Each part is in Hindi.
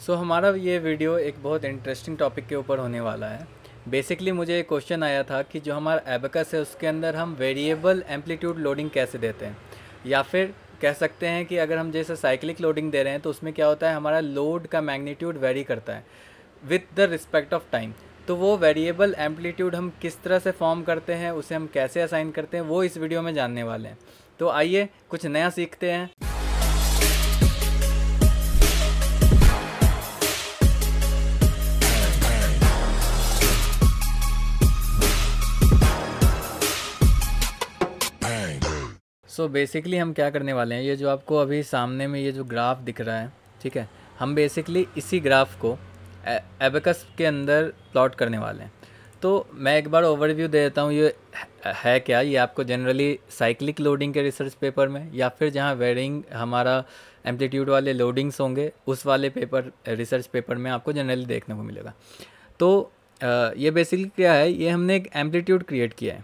सो so, हमारा ये वीडियो एक बहुत इंटरेस्टिंग टॉपिक के ऊपर होने वाला है बेसिकली मुझे एक क्वेश्चन आया था कि जो हमारा एबकस है उसके अंदर हम वेरिएबल एम्पलीट्यूड लोडिंग कैसे देते हैं या फिर कह सकते हैं कि अगर हम जैसे साइक्लिक लोडिंग दे रहे हैं तो उसमें क्या होता है हमारा लोड का मैग्नीट्यूड वेरी करता है with the respect of time तो वो वेरिएबल एम्पलीट्यूड हम किस तरह से फॉर्म करते हैं उसे हम कैसे असाइन करते हैं वो इस वीडियो में जानने वाले हैं तो आइए कुछ नया सीखते हैं सो so बेसिकली हम क्या करने वाले हैं ये जो आपको अभी सामने में ये जो ग्राफ दिख रहा है ठीक है हम बेसिकली इसी ग्राफ को एबेकस के अंदर प्लॉट करने वाले हैं तो मैं एक बार ओवरव्यू दे देता हूँ ये है क्या ये आपको जनरली साइक्लिक लोडिंग के रिसर्च पेपर में या फिर जहाँ वेरिंग हमारा एम्पलीट्यूड वाले लोडिंग्स होंगे उस वाले पेपर रिसर्च पेपर में आपको जनरली देखने को मिलेगा तो ये बेसिकली क्या है ये हमने एक एम्पलीट्यूड क्रिएट किया है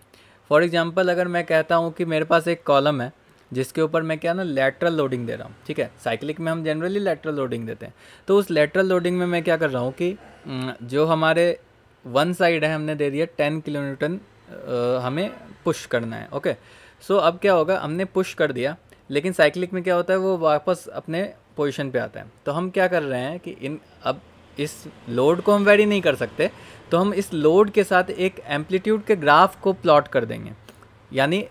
फॉर एग्ज़ाम्पल अगर मैं कहता हूँ कि मेरे पास एक कॉलम है जिसके ऊपर मैं क्या ना लेटरल लोडिंग दे रहा हूँ ठीक है साइकिलिक में हम जनरली लेटरल लोडिंग देते हैं तो उस लेटरल लोडिंग में मैं क्या कर रहा हूँ कि जो हमारे वन साइड है हमने दे दिया टेन किलोमीटर हमें पुश करना है ओके सो अब क्या होगा हमने पुश कर दिया लेकिन साइकिलिक में क्या होता है वो वापस अपने पोजिशन पर आता है तो हम क्या कर रहे हैं कि इन अब इस लोड को हम वेरी नहीं कर सकते तो हम इस लोड के साथ एक एम्पलीट्यूड के ग्राफ को प्लॉट कर देंगे यानी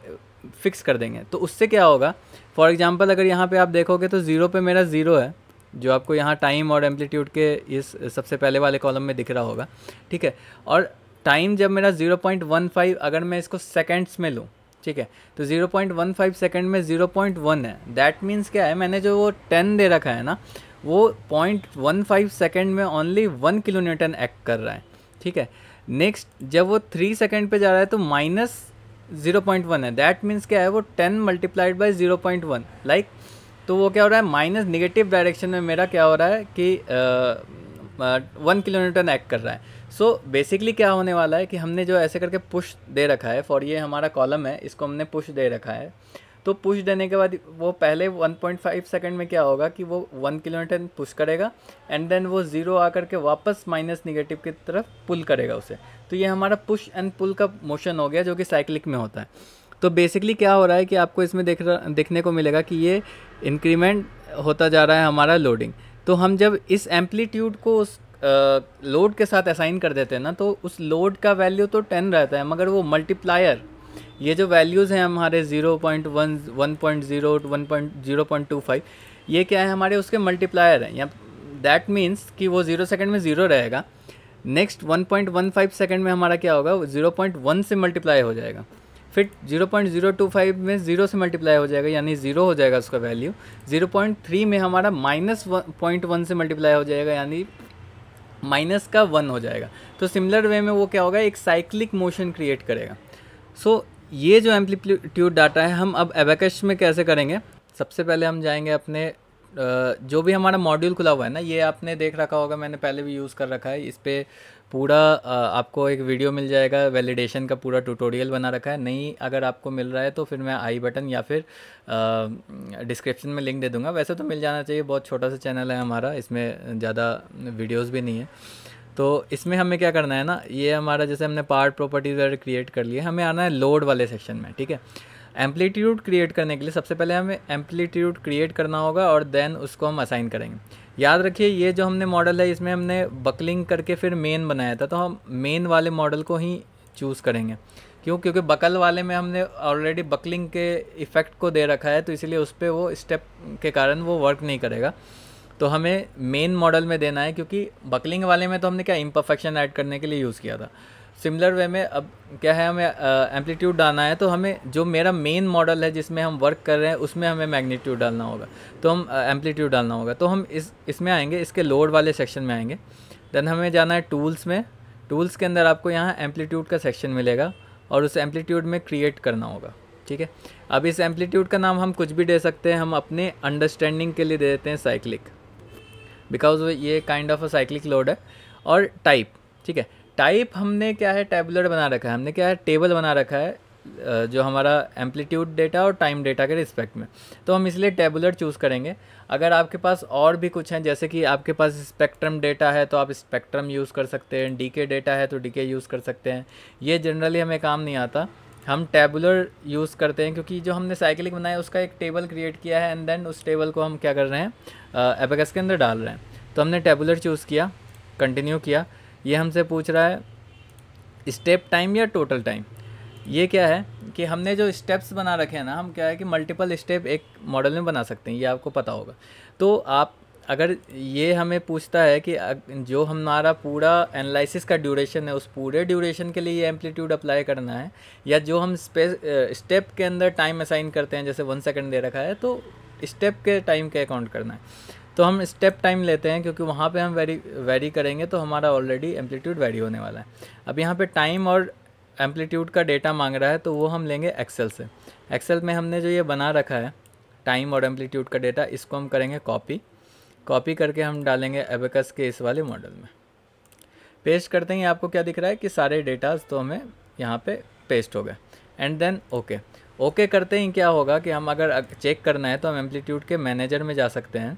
फिक्स कर देंगे तो उससे क्या होगा फॉर एग्ज़ाम्पल अगर यहाँ पे आप देखोगे तो ज़ीरो पे मेरा ज़ीरो है जो आपको यहाँ टाइम और एम्पलीट्यूड के इस सबसे पहले वाले कॉलम में दिख रहा होगा ठीक है और टाइम जब मेरा 0.15 अगर मैं इसको सेकेंड्स में लूँ ठीक है तो 0.15 सेकंड में 0.1 है दैट मीन्स क्या है मैंने जो वो 10 दे रखा है ना वो पॉइंट वन फाइव सेकेंड में only one kilo newton act कर रहा है ठीक है नेक्स्ट जब वो थ्री सेकेंड पे जा रहा है तो माइनस ज़ीरो पॉइंट वन है दैट मीन्स क्या है वो ten multiplied by zero point one like तो वो क्या हो रहा है माइनस निगेटिव डायरेक्शन में मेरा क्या हो रहा है कि वन किलो न्यूटन एक्ट कर रहा है सो so, बेसिकली क्या होने वाला है कि हमने जो ऐसे करके पुश दे रखा है फॉर ये हमारा कॉलम है इसको हमने पुश दे रखा है तो पुश देने के बाद वो पहले 1.5 सेकंड में क्या होगा कि वो वन किलोमीटर पुश करेगा एंड देन वो ज़ीरो आकर के वापस माइनस निगेटिव की तरफ पुल करेगा उसे तो ये हमारा पुश एंड पुल का मोशन हो गया जो कि साइक्लिक में होता है तो बेसिकली क्या हो रहा है कि आपको इसमें देख देखने को मिलेगा कि ये इंक्रीमेंट होता जा रहा है हमारा लोडिंग तो हम जब इस एम्पलीट्यूड को उस लोड के साथ असाइन कर देते हैं ना तो उस लोड का वैल्यू तो टेन रहता है मगर वो मल्टीप्लायर ये जो वैल्यूज़ हैं हमारे zero point one one point zero one point zero point two five ये क्या है हमारे उसके मल्टीप्लायर हैं या दैट मीन्स कि वो ज़ीरो सेकेंड में ज़ीरो रहेगा next one point one five second में हमारा क्या होगा ज़ीरो पॉइंट वन से मल्टीप्लाई हो जाएगा फिर zero point zero two five में ज़ीरो से मल्टीप्लाई हो जाएगा यानी ज़ीरो हो जाएगा उसका वैल्यू ज़ीरो पॉइंट थ्री में हमारा माइनस पॉइंट वन से मल्टीप्लाई हो जाएगा यानी माइनस का वन हो जाएगा तो सिमिलर वे में वो क्या होगा एक साइक्लिक मोशन क्रिएट करेगा सो so, ये जो एम्पलीट्यूड डाटा है हम अब एबेकश में कैसे करेंगे सबसे पहले हम जाएंगे अपने जो भी हमारा मॉड्यूल खुला हुआ है ना ये आपने देख रखा होगा मैंने पहले भी यूज़ कर रखा है इस पर पूरा आपको एक वीडियो मिल जाएगा वैलिडेशन का पूरा ट्यूटोरियल बना रखा है नहीं अगर आपको मिल रहा है तो फिर मैं आई बटन या फिर डिस्क्रिप्शन में लिंक दे दूंगा वैसे तो मिल जाना चाहिए बहुत छोटा सा चैनल है हमारा इसमें ज़्यादा वीडियोज़ भी नहीं है तो इसमें हमें क्या करना है ना ये हमारा जैसे हमने पार्ट प्रॉपर्टीज वगैरह क्रिएट कर लिए हमें आना है लोड वाले सेक्शन में ठीक है एम्पलीट्यूड क्रिएट करने के लिए सबसे पहले हमें एम्पलीट्यूड क्रिएट करना होगा और देन उसको हम असाइन करेंगे याद रखिए ये जो हमने मॉडल है इसमें हमने बकलिंग करके फिर मेन बनाया था तो हम मेन वाले मॉडल को ही चूज़ करेंगे क्यों क्योंकि बकल वाले में हमने ऑलरेडी बकलिंग के इफ़ेक्ट को दे रखा है तो इसलिए उस पर वो स्टेप के कारण वो वर्क नहीं करेगा तो हमें मेन मॉडल में देना है क्योंकि बकलिंग वाले में तो हमने क्या इम्परफेक्शन ऐड करने के लिए यूज़ किया था सिमिलर वे में अब क्या है हमें एम्पलीट्यूड डालना है तो हमें जो मेरा मेन मॉडल है जिसमें हम वर्क कर रहे हैं उसमें हमें मैग्नीट्यूड डालना होगा तो हम एम्पलीट्यूड डालना होगा तो हम इस इसमें आएंगे इसके लोड वाले सेक्शन में आएंगे देन हमें जाना है टूल्स में टूल्स के अंदर आपको यहाँ एम्पलीट्यूड का सेक्शन मिलेगा और उस एम्पलीट्यूड में क्रिएट करना होगा ठीक है अब इस एम्पलीट्यूड का नाम हम कुछ भी दे सकते हैं हम अपने अंडरस्टैंडिंग के लिए दे देते हैं साइक्लिक बिकॉज ये kind of a cyclic load है और टाइप ठीक है टाइप हमने क्या है टेबुलर बना रखा है हमने क्या है टेबल बना रखा है जो हमारा एम्पलीट्यूड डेटा और टाइम डेटा के रिस्पेक्ट में तो हम इसलिए टेबुलर चूज़ करेंगे अगर आपके पास और भी कुछ हैं जैसे कि आपके पास स्पेक्ट्रम डेटा है तो आप स्पेक्ट्रम यूज़ कर सकते हैं डीके डेटा है तो डीके यूज़ कर सकते हैं ये जनरली हमें काम नहीं आता हम टेबुलर यूज़ करते हैं क्योंकि जो हमने साइकिलिंग बनाया उसका एक टेबल क्रिएट किया है एंड देन उस टेबल को हम क्या कर रहे हैं एपेकस के अंदर डाल रहे हैं तो हमने टेबुलर चूज़ किया कंटिन्यू किया ये हमसे पूछ रहा है स्टेप टाइम या टोटल टाइम ये क्या है कि हमने जो स्टेप्स बना रखे हैं ना हम क्या है कि मल्टीपल स्टेप एक मॉडल में बना सकते हैं ये आपको पता होगा तो आप अगर ये हमें पूछता है कि जो हमारा पूरा एनालिसिस का ड्यूरेशन है उस पूरे ड्यूरेशन के लिए ये एम्पलीट्यूड अप्लाई करना है या जो हम स्पेस स्टेप के अंदर टाइम असाइन करते हैं जैसे वन सेकंड दे रखा है तो स्टेप के टाइम के अकाउंट करना है तो हम स्टेप टाइम लेते हैं क्योंकि वहाँ पर हम वेरी वेरी करेंगे तो हमारा ऑलरेडी एम्पलीट्यूड वेरी होने वाला है अब यहाँ पर टाइम और एम्पलीट्यूड का डेटा मांग रहा है तो वो हम लेंगे एक्सेल से एक्सेल में हमने जो ये बना रखा है टाइम और एम्पलीट्यूड का डेटा इसको हम करेंगे कॉपी कॉपी करके हम डालेंगे एबेकस के इस वाले मॉडल में पेस्ट करते ही आपको क्या दिख रहा है कि सारे डेटाज तो हमें यहाँ पे पेस्ट हो गए एंड देन ओके ओके करते ही क्या होगा कि हम अगर चेक करना है तो हम एम्पलीट्यूड के मैनेजर में जा सकते हैं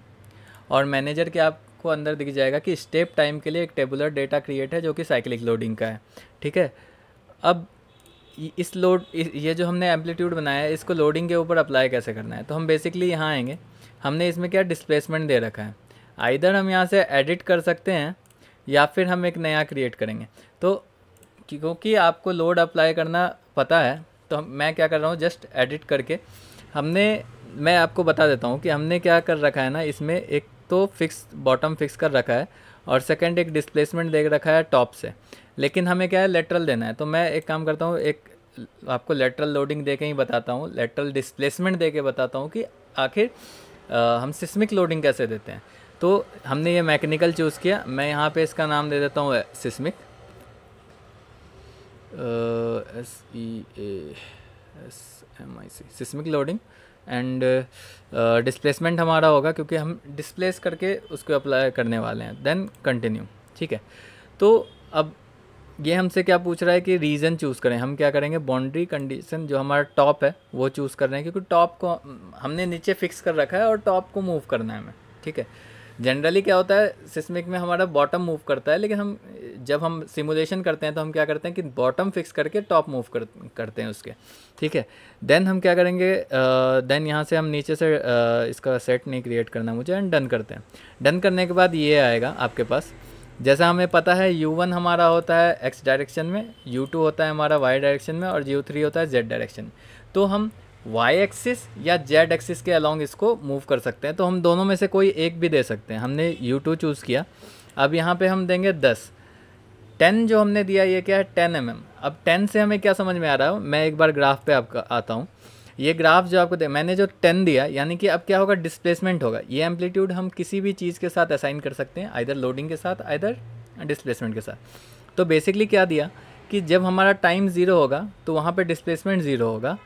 और मैनेजर के आप आपको अंदर दिख जाएगा कि स्टेप टाइम के लिए एक टेबुलर डेटा क्रिएट है जो कि साइक्लिक लोडिंग का है ठीक है अब इस लोड ये जो हमने एम्पलीट्यूड बनाया है इसको लोडिंग के ऊपर अप्लाई कैसे करना है तो हम बेसिकली यहाँ आएंगे हमने इसमें क्या डिस्प्लेसमेंट दे रखा है आइधर हम यहाँ से एडिट कर सकते हैं या फिर हम एक नया क्रिएट करेंगे तो क्योंकि आपको लोड अप्लाई करना पता है तो मैं क्या कर रहा हूँ जस्ट एडिट करके हमने मैं आपको बता देता हूँ कि हमने क्या कर रखा है ना इसमें एक तो फिक्स बॉटम फिक्स कर रखा है और सेकंड एक डिस्प्लेसमेंट दे रखा है टॉप से लेकिन हमें क्या है लेटरल देना है तो मैं एक काम करता हूँ एक आपको लेटरल लोडिंग दे के ही बताता हूँ लेटरल डिस्प्लेसमेंट दे के बताता हूँ कि आखिर हम सिस्मिक लोडिंग कैसे देते हैं तो हमने ये मैकेनिकल चूज़ किया मैं यहाँ पे इसका नाम दे देता हूँ seismic S E S M I C seismic loading and displacement हमारा होगा क्योंकि हम डिस्प्लेस करके उसको अप्लाई करने वाले हैं देन कंटिन्यू ठीक है तो अब ये हमसे क्या पूछ रहा है कि रीज़न चूज़ करें हम क्या करेंगे बाउंड्री कंडीशन जो हमारा टॉप है वो चूज़ कर रहे हैं क्योंकि टॉप को हमने नीचे फिक्स कर रखा है और टॉप को मूव करना है हमें ठीक है जनरली क्या होता है सिस्मिक में हमारा बॉटम मूव करता है लेकिन हम जब हम सिमुलेशन करते हैं तो हम क्या करते हैं कि बॉटम फिक्स करके टॉप मूव कर, करते हैं उसके ठीक है देन हम क्या करेंगे देन uh, यहाँ से हम नीचे से uh, इसका सेट नहीं क्रिएट करना मुझे एंड डन करते हैं डन करने के बाद ये आएगा आपके पास जैसा हमें पता है u1 हमारा होता है x डायरेक्शन में u2 होता है हमारा y डायरेक्शन में और u3 होता है z डायरेक्शन में तो हम y एक्सिस या z एक्सिस के अलॉन्ग इसको मूव कर सकते हैं तो हम दोनों में से कोई एक भी दे सकते हैं हमने u2 चूज़ किया अब यहाँ पे हम देंगे 10 10 जो हमने दिया ये क्या है टेन एम mm. अब 10 से हमें क्या समझ में आ रहा है मैं एक बार ग्राफ पर आपका आता हूँ ये ग्राफ जो आपको दे मैंने जो टेन दिया यानी कि अब क्या होगा डिस्प्लेसमेंट होगा ये एम्पलीट्यूड हम किसी भी चीज़ के साथ असाइन कर सकते हैं आइधर लोडिंग के साथ आइधर डिस्प्लेसमेंट के साथ तो बेसिकली क्या दिया कि जब हमारा टाइम ज़ीरो होगा तो वहाँ पर डिस्प्लेसमेंट ज़ीरो होगा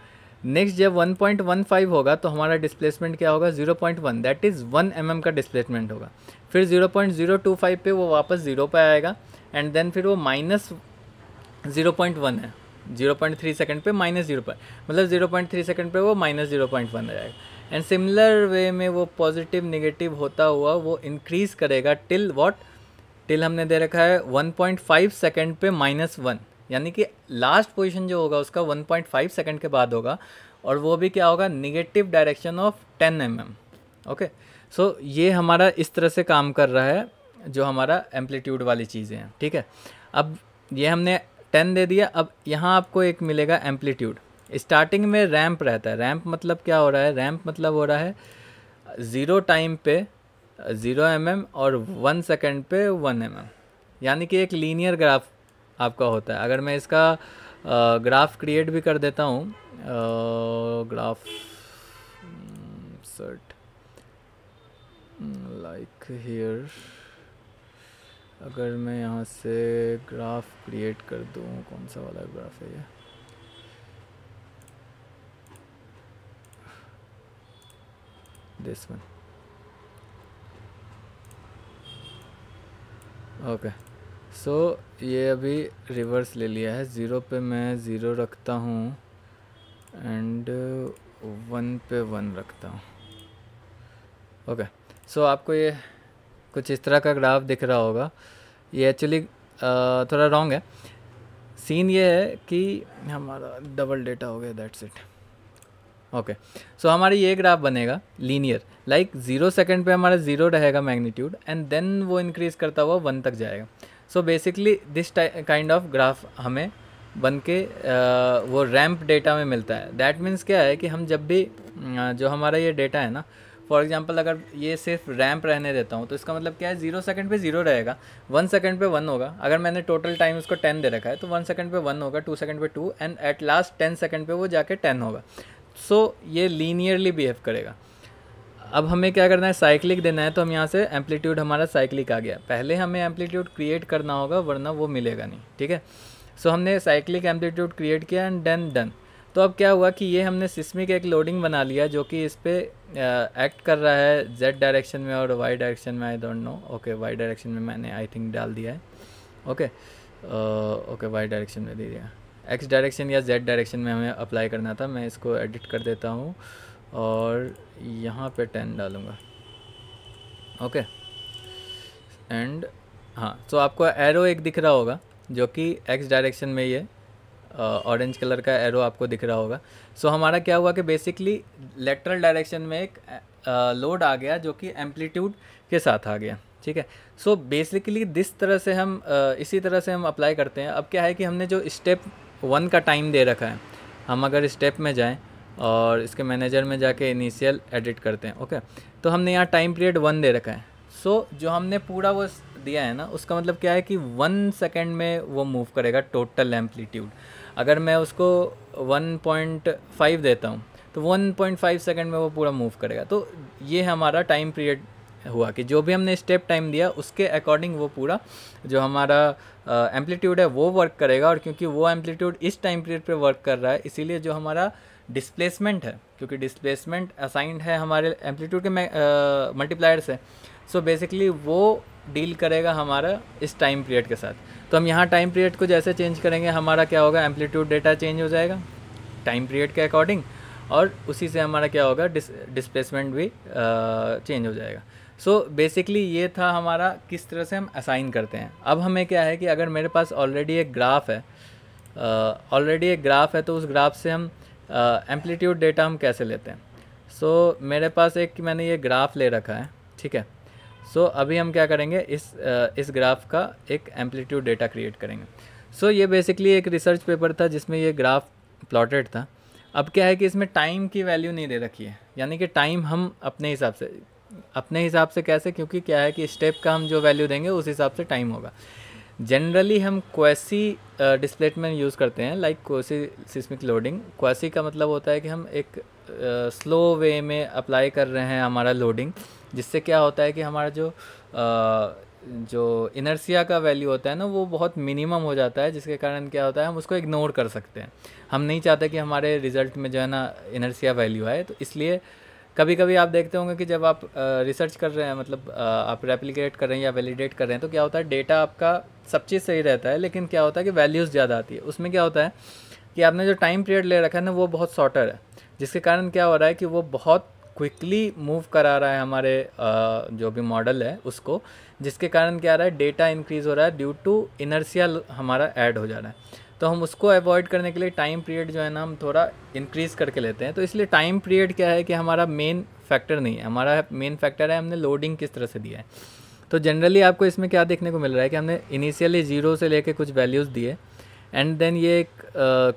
नेक्स्ट जब 1.15 होगा तो हमारा डिस्प्लेसमेंट क्या होगा 0.1 दैट इज़ वन एम का डिस्प्लेसमेंट होगा फिर 0.025 पे वो वापस ज़ीरो पे आएगा एंड देन फिर वो माइनस ज़ीरो पॉइंट वन है जीरो पॉइंट थ्री सेकेंड पर माइनस जीरो पॉइंट मतलब जीरो पॉइंट थ्री सेकेंड पर वो माइनस जीरो पॉइंट वन जाएगा एंड सिमिलर वे में वो पॉजिटिव निगेटिव होता हुआ वो इंक्रीज़ करेगा टिल वॉट टिल हमने दे रखा है वन पॉइंट फाइव सेकेंड पर माइनस वन यानी कि लास्ट पोजिशन जो होगा उसका 1.5 सेकेंड के बाद होगा और वो भी क्या होगा negative direction of ten M M okay so ये हमारा इस तरह से काम कर रहा है जो हमारा एम्पलीट्यूड वाली चीज़ें हैं ठीक है अब ये हमने टेन दे दिया अब यहाँ आपको एक मिलेगा एम्पलीट्यूड स्टार्टिंग में रैम्प रहता है रैम्प मतलब क्या हो रहा है रैम्प मतलब हो रहा है ज़ीरो टाइम पे ज़ीरो एम mm और वन सेकेंड पे वन एम mm. यानी कि एक लीनियर ग्राफ आपका होता है अगर मैं इसका ग्राफ क्रिएट भी कर देता हूँ graph hmm, sort hmm, like here अगर मैं यहाँ से ग्राफ क्रिएट कर दूँ कौन सा वाला ग्राफ है ये दिस वन ओके सो ये अभी रिवर्स ले लिया है ज़ीरो पे मैं ज़ीरो रखता हूँ एंड वन पे वन रखता हूँ ओके सो आपको ये कुछ इस तरह का ग्राफ दिख रहा होगा ये एक्चुअली थोड़ा रॉन्ग है सीन ये है कि हमारा डबल डेटा हो गया दैट्स इट ओके सो हमारी ये ग्राफ बनेगा लीनियर लाइक ज़ीरो सेकेंड पे हमारा ज़ीरो रहेगा मैग्नीट्यूड एंड देन वो इंक्रीज़ करता हुआ वन तक जाएगा so basically this kind of graph हमें बन के uh, वो रैम्प डेटा में मिलता है दैट मीन्स क्या है कि हम जब भी uh, जो हमारा ये डेटा है ना फॉर एग्जाम्पल अगर ये सिर्फ रैम्प रहने देता हूँ तो इसका मतलब क्या है जीरो सेकंड पे जीरो रहेगा वन सेकंड पे वन होगा अगर मैंने टोटल टाइम उसको टेन दे रखा है तो वन सेकंड पे वन होगा टू सेकंड पे two and at last ten second पे वो जाके टेन होगा सो so, ये लीनियरली बिहेव करेगा अब हमें क्या करना है साइक्लिक देना है तो हम यहाँ से एम्पलीट्यूड हमारा साइक्लिक आ गया पहले हमें एम्पलीट्यूड क्रिएट करना होगा वरना वो मिलेगा नहीं ठीक है सो so, हमने साइक्लिक एम्पलीट्यूड क्रिएट किया एंड देन डन तो अब क्या हुआ कि ये हमने सिस्मिक एक लोडिंग बना लिया जो कि इस पर एक्ट कर रहा है जेड डायरेक्शन में और वाई डायरेक्शन में I don't know okay Y direction में मैंने आई थिंक डाल दिया है ओके ओके वाई डायरेक्शन में दे दिया एक्स डायरेक्शन या जेड डायरेक्शन में हमें अप्लाई करना था मैं इसको एडिट कर देता हूँ और यहाँ पे टेन डालूँगा ओके एंड हाँ तो आपको एरो एक दिख रहा होगा जो कि एक्स डायरेक्शन में ही है ऑरेंज कलर का एरो आपको दिख रहा होगा सो so, हमारा क्या हुआ कि बेसिकली लेटरल डायरेक्शन में एक लोड आ गया जो कि एम्पलीट्यूड के साथ आ गया ठीक है सो बेसिकली दिस तरह से हम uh, इसी तरह से हम अप्लाई करते हैं अब क्या है कि हमने जो स्टेप वन का टाइम दे रखा है हम अगर स्टेप में जाएँ और इसके मैनेजर में जाके इनिशियल एडिट करते हैं ओके तो हमने यहाँ टाइम पीरियड वन दे रखा है सो so, जो हमने पूरा वो दिया है ना उसका मतलब क्या है कि वन सेकेंड में वो मूव करेगा टोटल एम्पलीट्यूड अगर मैं उसको 1.5 देता हूँ तो 1.5 सेकंड में वो पूरा मूव करेगा तो ये हमारा टाइम पीरियड हुआ कि जो भी हमने स्टेप टाइम दिया उसके अकॉर्डिंग वो पूरा जो हमारा एम्पलीट्यूड है वो वर्क करेगा और क्योंकि वो एम्पलीट्यूड इस टाइम पीरियड पे वर्क कर रहा है इसीलिए जो हमारा डिस्प्लेसमेंट है क्योंकि डिस्प्लेसमेंट असाइंड है हमारे एम्पलीट्यूड के मल्टीप्लायर से सो बेसिकली वो डील करेगा हमारा इस टाइम पीरियड के साथ तो हम यहाँ टाइम पीरियड को जैसे चेंज करेंगे हमारा क्या होगा एम्पलीट्यूड डेटा चेंज हो जाएगा टाइम पीरियड के अकॉर्डिंग और उसी से हमारा क्या होगा डिस डिस्प्लेसमेंट भी चेंज हो जाएगा सो so, बेसिकली ये था हमारा किस तरह से हम असाइन करते हैं अब हमें क्या है कि अगर मेरे पास ऑलरेडी एक ग्राफ है ऑलरेडी एक ग्राफ है तो उस ग्राफ से हम एम्पलीट्यूड डेटा हम कैसे लेते हैं सो so, मेरे पास एक मैंने ये ग्राफ ले रखा है ठीक है सो so, अभी हम क्या करेंगे इस इस ग्राफ का एक एम्पलीट्यूड डेटा क्रिएट करेंगे सो so, ये बेसिकली एक रिसर्च पेपर था जिसमें ये ग्राफ प्लॉटेड था अब क्या है कि इसमें टाइम की वैल्यू नहीं दे रखी है यानी कि टाइम हम अपने हिसाब से अपने हिसाब से कैसे क्योंकि क्या है कि स्टेप का हम जो वैल्यू देंगे उस हिसाब से टाइम होगा जनरली हम क्वेसी डिस्प्लेसमेंट यूज़ करते हैं like quasi seismic loading quasi का मतलब होता है कि हम एक स्लो uh, वे में अप्लाई कर रहे हैं हमारा लोडिंग जिससे क्या होता है कि हमारा जो uh, जो इनर्सिया का वैल्यू होता है ना वो बहुत मिनिमम हो जाता है जिसके कारण क्या होता है हम उसको इग्नोर कर सकते हैं हम नहीं चाहते कि हमारे रिज़ल्ट में जो है ना इनर्सिया वैल्यू आए तो इसलिए कभी कभी आप देखते होंगे कि जब आप रिसर्च कर रहे हैं मतलब आप रेप्लिकेट कर रहे हैं या वैलिडेट कर रहे हैं तो क्या होता है डेटा आपका सब चीज़ सही रहता है लेकिन क्या होता है कि वैल्यूज़ ज़्यादा आती है उसमें क्या होता है कि आपने जो टाइम पीरियड ले रखा है ना वो बहुत शॉर्टर है जिसके कारण क्या हो रहा है कि वो बहुत क्विकली मूव करा रहा है हमारे जो भी मॉडल है उसको जिसके कारण क्या आ रहा है डेटा इंक्रीज़ हो रहा है ड्यू टू इनर्सिया हमारा ऐड हो जा रहा है तो हम उसको अवॉइड करने के लिए टाइम पीरियड जो है ना हम थोड़ा इंक्रीज़ करके लेते हैं तो इसलिए टाइम पीरियड क्या है कि हमारा मेन फैक्टर नहीं है हमारा मेन फैक्टर है हमने लोडिंग किस तरह से दिया है तो जनरली आपको इसमें क्या देखने को मिल रहा है कि हमने इनिशियली ज़ीरो से लेके कुछ वैल्यूज़ दिए एंड देन ये एक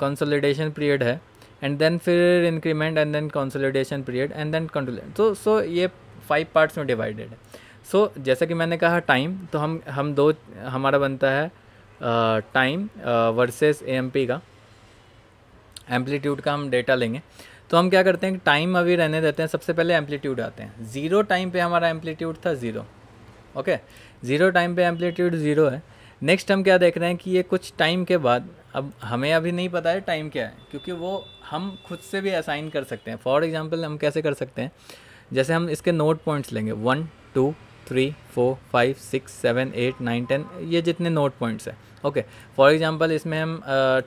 कंसोलिडेशन uh, पीरियड है एंड देन फिर increment and then consolidation period and then control तो सो ये फाइव पार्ट्स में डिवाइडेड है सो so, जैसा कि मैंने कहा टाइम तो हम हम दो हमारा बनता है टाइम वर्सेस ए का एम्पलीट्यूड का हम डेटा लेंगे तो हम क्या करते हैं टाइम अभी रहने देते हैं सबसे पहले एम्पलीट्यूड आते हैं ज़ीरो टाइम पे हमारा एम्पलीट्यूड था ज़ीरो ओके ज़ीरो टाइम पे एम्पलीट्यूड ज़ीरो है नेक्स्ट हम क्या देख रहे हैं कि ये कुछ टाइम के बाद अब हमें अभी नहीं पता है टाइम क्या है क्योंकि वो हम खुद से भी असाइन कर सकते हैं फॉर एग्ज़ाम्पल हम कैसे कर सकते हैं जैसे हम इसके नोट पॉइंट्स लेंगे one two three four five six seven eight nine ten ये जितने नोट पॉइंट्स हैं ओके फॉर एग्ज़ाम्पल इसमें हम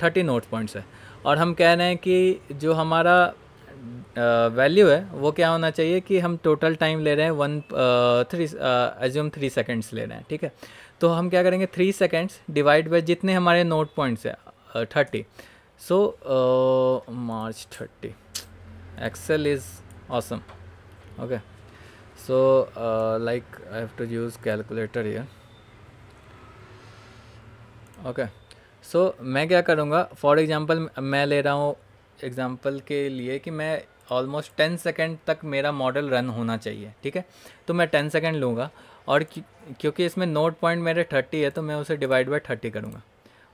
थर्टी नोट पॉइंट्स है और हम कह रहे हैं कि जो हमारा वैल्यू है वो क्या होना चाहिए कि हम टोटल टाइम ले रहे हैं one three assume three seconds ले रहे हैं ठीक है तो हम क्या करेंगे थ्री सेकेंड्स डिवाइड बाई जितने हमारे नोट पॉइंट्स है thirty so March thirty Excel is awesome okay so like I have to use calculator यर ओके सो मैं क्या करूँगा फॉर एग्ज़ाम्पल मैं ले रहा हूँ एग्ज़ाम्पल के लिए कि मैं ऑलमोस्ट टेन सेकेंड तक मेरा मॉडल रन होना चाहिए ठीक है तो मैं टेन सेकेंड लूँगा और क्योंकि इसमें नोट पॉइंट मेरे थर्टी है तो मैं उसे डिवाइड बाई थर्टी करूँगा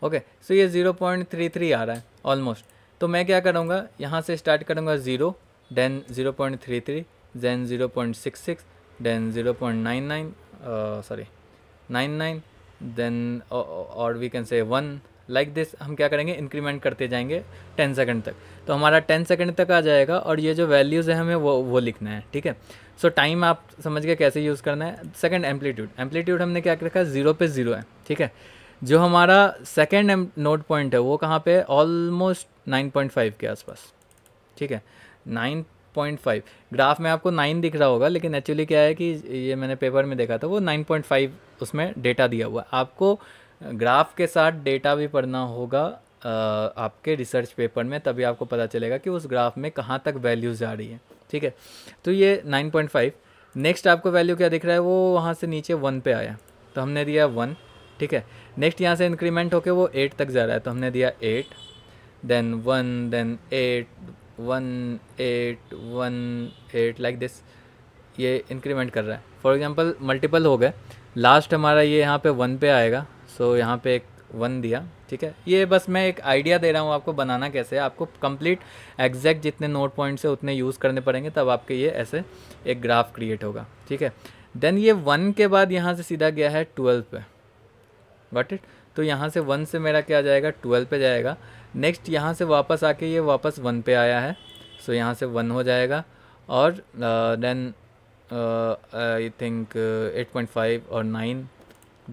ओके सो ये ज़ीरो पॉइंट थ्री थ्री आ रहा है ऑलमोस्ट तो मैं क्या करूँगा यहाँ से स्टार्ट करूँगा zero then zero point three three then zero point six six then zero point nine nine sorry nine nine then और we can say one like this हम क्या करेंगे इंक्रीमेंट करते जाएंगे टेन सेकेंड तक तो हमारा टेन सेकेंड तक आ जाएगा और ये जो वैल्यूज़ है हमें वो वो लिखना है ठीक है सो so, टाइम आप समझ के कैसे यूज़ करना है सेकेंड एम्पलीट्यूड एम्पलीट्यूड हमने क्या रखा है ज़ीरो पे ज़ीरो है ठीक है जो हमारा सेकेंड नोट पॉइंट है वो कहाँ पे ऑलमोस्ट नाइन पॉइंट फाइव के आसपास ठीक है नाइन पॉइंट फाइव ग्राफ में आपको नाइन दिख रहा होगा लेकिन एक्चुअली क्या है कि ये मैंने पेपर में देखा था वो नाइन पॉइंट फाइव उसमें डेटा दिया हुआ आपको ग्राफ के साथ डेटा भी पढ़ना होगा आपके रिसर्च पेपर में तभी आपको पता चलेगा कि उस ग्राफ में कहाँ तक वैल्यूज़ जा रही है ठीक है तो ये नाइन पॉइंट फाइव नेक्स्ट आपको वैल्यू क्या दिख रहा है वो वहाँ से नीचे वन पे आया तो हमने दिया वन ठीक है नेक्स्ट यहाँ से इंक्रीमेंट होके वो एट तक जा रहा है तो हमने दिया eight then one then eight one eight one eight like this ये इंक्रीमेंट कर रहा है फॉर एग्ज़ाम्पल मल्टीपल हो गए लास्ट हमारा ये यहाँ पे वन पे आएगा सो so, यहाँ पे एक वन दिया ठीक है ये बस मैं एक आइडिया दे रहा हूँ आपको बनाना कैसे है आपको कंप्लीट एग्जैक्ट जितने नोट पॉइंट्स है उतने यूज़ करने पड़ेंगे तब आपके ये ऐसे एक ग्राफ क्रिएट होगा ठीक है देन ये वन के बाद यहाँ से सीधा गया है ट्वेल्व पे वट इट तो यहाँ से वन से मेरा क्या जाएगा ट्वेल्व पे जाएगा नेक्स्ट यहाँ से वापस आके ये वापस वन पे आया है सो so, यहाँ से वन हो जाएगा और देन आई थिंक 8.5 और 9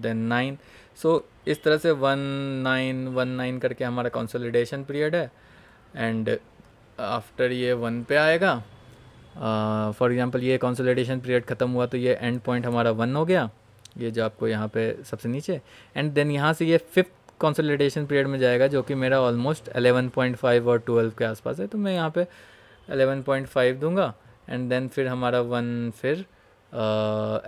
देन 9 सो इस तरह से वन नाइन वन नाइन करके हमारा कंसोलिडेशन पीरियड है एंड आफ्टर ये वन पे आएगा फॉर uh, एग्ज़ाम्पल ये कंसोलिडेशन पीरियड ख़त्म हुआ तो ये एंड पॉइंट हमारा वन हो गया ये जो आपको यहाँ पे सबसे नीचे एंड देन यहाँ से ये फिफ्थ कंसोलिडेशन पीरियड में जाएगा जो कि मेरा ऑलमोस्ट 11.5 और 12 के आसपास है तो मैं यहाँ पे 11.5 दूंगा एंड देन फिर हमारा वन फिर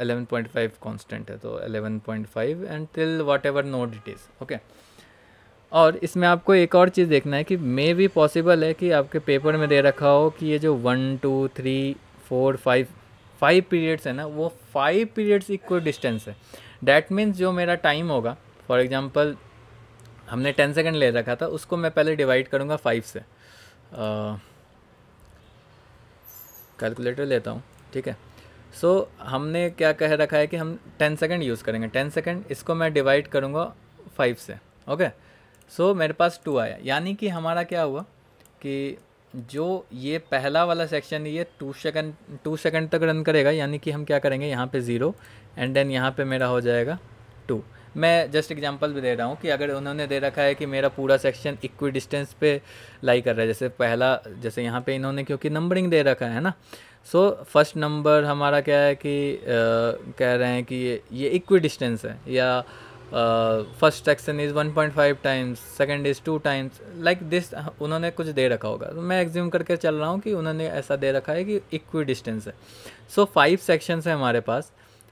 एलेवन पॉइंट फाइव कॉन्स्टेंट है तो eleven point five and till whatever note it is okay और इसमें आपको एक और चीज़ देखना है कि मे भी पॉसिबल है कि आपके पेपर में दे रखा हो कि ये जो one two three four five five periods है ना वो फाइव पीरियड्स इक्वल डिस्टेंस है डैट मीन्स जो मेरा टाइम होगा फॉर एग्ज़ाम्पल हमने टेन सेकेंड ले रखा था उसको मैं पहले डिवाइड करूँगा फाइव से कैलकुलेटर लेता हूँ ठीक है सो so, हमने क्या कह रखा है कि हम टेन सेकेंड यूज़ करेंगे टेन सेकेंड इसको मैं डिवाइड करूँगा फाइव से ओके okay? सो so, मेरे पास टू आया यानी कि हमारा क्या हुआ कि जो ये पहला वाला सेक्शन ये टू सेकेंड टू सेकेंड तक रन करेगा यानी कि हम क्या करेंगे यहाँ पे ज़ीरो एंड देन यहाँ पे मेरा हो जाएगा टू मैं जस्ट एग्जांपल भी दे रहा हूँ कि अगर उन्होंने दे रखा है कि मेरा पूरा सेक्शन इक्वी डिस्टेंस पे लाई कर रहा है जैसे पहला जैसे यहाँ पे इन्होंने क्योंकि नंबरिंग दे रखा है ना सो फर्स्ट नंबर हमारा क्या है कि आ, कह रहे हैं कि ये ये इक्वी डिस्टेंस है या first section is 1.5 times second is two times like this उन्होंने कुछ दे रखा होगा तो मैं एग्ज्यूम करके चल रहा हूँ कि उन्होंने ऐसा दे रखा है कि इक्वी डिस्टेंस है सो फाइव सेक्शंस हैं हमारे पास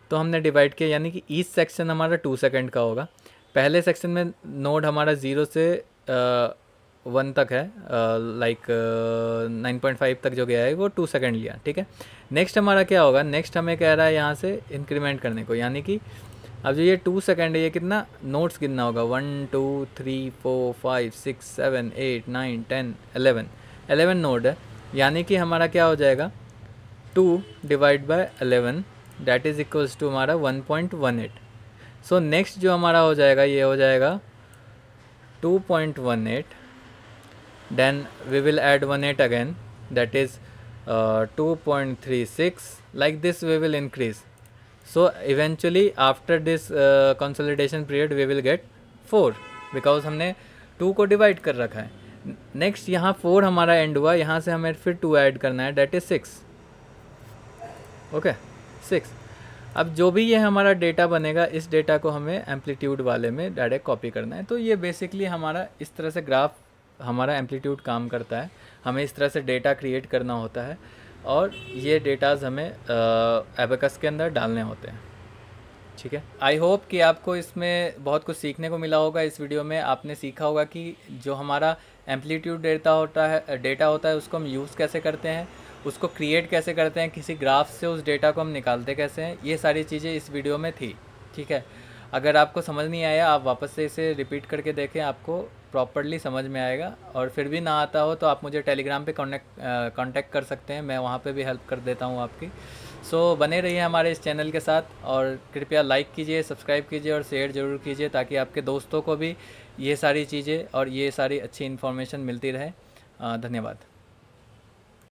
तो हमने डिवाइड किया यानी कि ईच सेक्शन हमारा टू सेकेंड का होगा पहले सेक्शन में नोड हमारा ज़ीरो से वन तक है लाइक नाइन पॉइंट फाइव तक जो गया है वो टू सेकेंड लिया ठीक है नेक्स्ट हमारा क्या होगा नेक्स्ट हमें कह रहा है यहाँ से इंक्रीमेंट करने को यानी कि अब जो ये टू सेकेंड है ये कितना नोट्स गिनना होगा one two three four five six seven eight nine ten eleven eleven note है यानी कि हमारा क्या हो जाएगा two divide by eleven that is equals to हमारा one point one eight so next जो हमारा हो जाएगा ये हो जाएगा two point one eight then we will add one eight again that is two point three six like this we will increase so eventually after this consolidation period we will get four because हमने टू को डिवाइड कर रखा है नेक्स्ट यहाँ फोर हमारा एंड हुआ यहाँ से हमें फिर टू ऐड करना है that is six okay six अब जो भी ये हमारा डेटा बनेगा इस डेटा को हमें एम्पलीट्यूड वाले में डायरेक्ट कॉपी करना है तो ये बेसिकली हमारा इस तरह से ग्राफ हमारा एम्पलीट्यूड काम करता है हमें इस तरह से डेटा क्रिएट करना होता है और ये डेटाज हमें एबकस के अंदर डालने होते हैं ठीक है आई होप कि आपको इसमें बहुत कुछ सीखने को मिला होगा इस वीडियो में आपने सीखा होगा कि जो हमारा एम्पलीट्यूड डेटा होता है डेटा होता है उसको हम यूज़ कैसे करते हैं उसको क्रिएट कैसे करते हैं किसी ग्राफ से उस डेटा को हम निकालते कैसे हैं ये सारी चीज़ें इस वीडियो में थी ठीक है अगर आपको समझ नहीं आया आप वापस से इसे रिपीट करके देखें आपको प्रॉपरली समझ में आएगा और फिर भी ना आता हो तो आप मुझे टेलीग्राम पे कॉन्टेक्ट कॉन्टैक्ट कर सकते हैं मैं वहाँ पे भी हेल्प कर देता हूँ आपकी सो so, बने रहिए हमारे इस चैनल के साथ और कृपया लाइक कीजिए सब्सक्राइब कीजिए और शेयर ज़रूर कीजिए ताकि आपके दोस्तों को भी ये सारी चीज़ें और ये सारी अच्छी इन्फॉर्मेशन मिलती रहे धन्यवाद